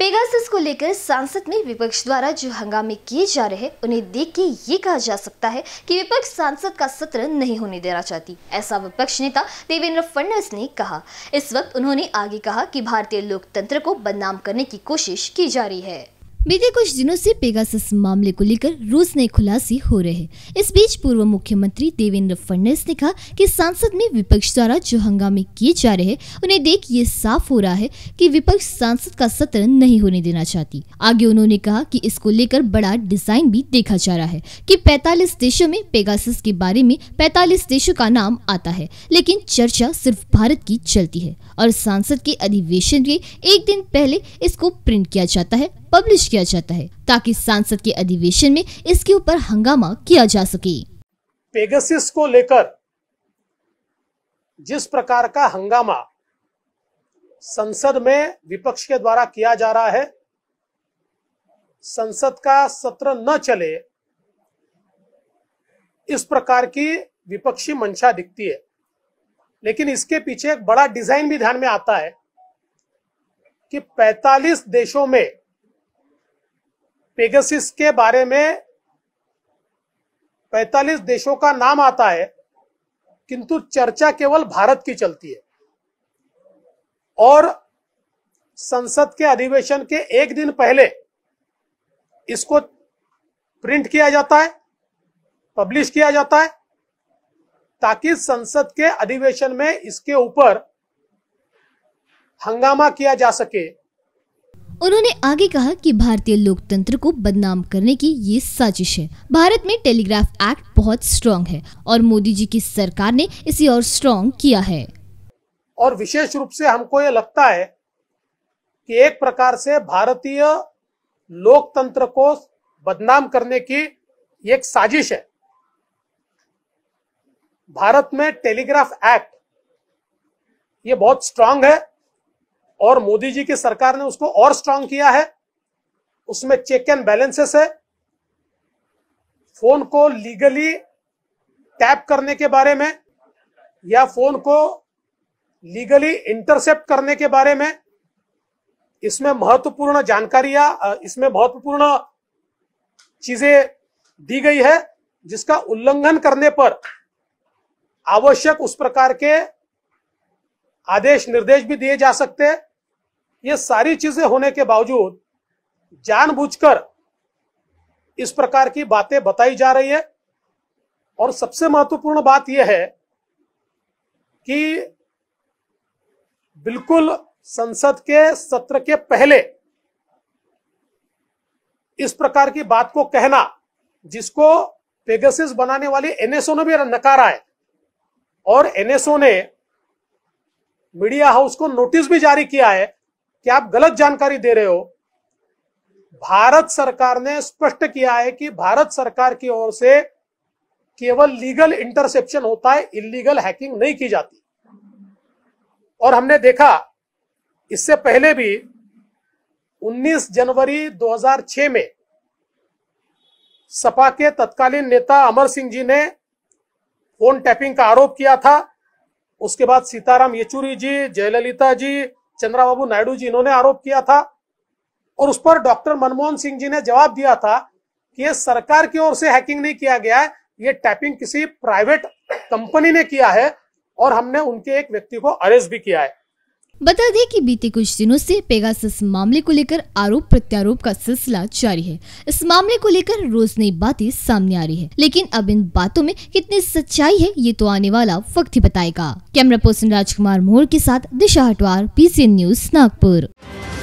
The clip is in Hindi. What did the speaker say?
पेगासस को लेकर संसद में विपक्ष द्वारा जो हंगामे किए जा रहे हैं उन्हें देख के ये कहा जा सकता है कि विपक्ष सांसद का सत्र नहीं होने देना चाहती ऐसा विपक्ष नेता देवेंद्र फडणवीस ने कहा इस वक्त उन्होंने आगे कहा कि भारतीय लोकतंत्र को बदनाम करने की कोशिश की जा रही है बीते कुछ दिनों से पेगासस मामले को लेकर रोज नए खुलासे हो रहे हैं इस बीच पूर्व मुख्यमंत्री देवेंद्र फडणवीस ने कहा कि सांसद में विपक्ष द्वारा जो हंगामे किए जा रहे उन्हें देख ये साफ हो रहा है कि विपक्ष सांसद का सत्र नहीं होने देना चाहती आगे उन्होंने कहा कि इसको लेकर बड़ा डिजाइन भी देखा जा रहा है की पैतालीस देशों में पेगासस के बारे में पैतालीस देशों का नाम आता है लेकिन चर्चा सिर्फ भारत की चलती है और सांसद के अधिवेशन के एक दिन पहले इसको प्रिंट किया जाता है पब्लिश किया जाता है ताकि सांसद के अधिवेशन में इसके ऊपर हंगामा किया जा सके पेगसिस को लेकर जिस प्रकार का हंगामा संसद में विपक्ष के द्वारा किया जा रहा है संसद का सत्र न चले इस प्रकार की विपक्षी मंशा दिखती है लेकिन इसके पीछे एक बड़ा डिजाइन भी ध्यान में आता है कि 45 देशों में पेगसिस के बारे में 45 देशों का नाम आता है किंतु चर्चा केवल भारत की चलती है और संसद के अधिवेशन के एक दिन पहले इसको प्रिंट किया जाता है पब्लिश किया जाता है ताकि संसद के अधिवेशन में इसके ऊपर हंगामा किया जा सके उन्होंने आगे कहा कि भारतीय लोकतंत्र को बदनाम करने की ये साजिश है भारत में टेलीग्राफ एक्ट बहुत स्ट्रांग है और मोदी जी की सरकार ने इसे और स्ट्रांग किया है और विशेष रूप से हमको ये लगता है कि एक प्रकार से भारतीय लोकतंत्र को बदनाम करने की एक साजिश है भारत में टेलीग्राफ एक्ट ये बहुत स्ट्रांग है और मोदी जी की सरकार ने उसको और स्ट्रांग किया है उसमें चेक एंड बैलेंसेस है फोन को लीगली टैप करने के बारे में या फोन को लीगली इंटरसेप्ट करने के बारे में इसमें महत्वपूर्ण जानकारियां इसमें महत्वपूर्ण चीजें दी गई है जिसका उल्लंघन करने पर आवश्यक उस प्रकार के आदेश निर्देश भी दिए जा सकते हैं ये सारी चीजें होने के बावजूद जानबूझकर इस प्रकार की बातें बताई जा रही है और सबसे महत्वपूर्ण बात यह है कि बिल्कुल संसद के सत्र के पहले इस प्रकार की बात को कहना जिसको पेगसिस बनाने वाली एनएसओ ने भी नकारा है और एनएसओ ने मीडिया हाउस को नोटिस भी जारी किया है कि आप गलत जानकारी दे रहे हो भारत सरकार ने स्पष्ट किया है कि भारत सरकार की ओर से केवल लीगल इंटरसेप्शन होता है इलीगल हैकिंग नहीं की जाती और हमने देखा इससे पहले भी 19 जनवरी 2006 में सपा के तत्कालीन नेता अमर सिंह जी ने फोन टैपिंग का आरोप किया था उसके बाद सीताराम येचुरी जी जयललिता जी चंद्राबाबू नायडू जी इन्होंने आरोप किया था और उस पर डॉक्टर मनमोहन सिंह जी ने जवाब दिया था कि ये सरकार की ओर से हैकिंग नहीं किया गया है ये टैपिंग किसी प्राइवेट कंपनी ने किया है और हमने उनके एक व्यक्ति को अरेस्ट भी किया है बता दें कि बीते कुछ दिनों से पेगासस मामले को लेकर आरोप प्रत्यारोप का सिलसिला जारी है इस मामले को लेकर रोज नई बातें सामने आ रही है लेकिन अब इन बातों में कितनी सच्चाई है ये तो आने वाला वक्त ही बताएगा कैमरा पर्सन राजकुमार मोर के साथ दिशा हटवार पी न्यूज नागपुर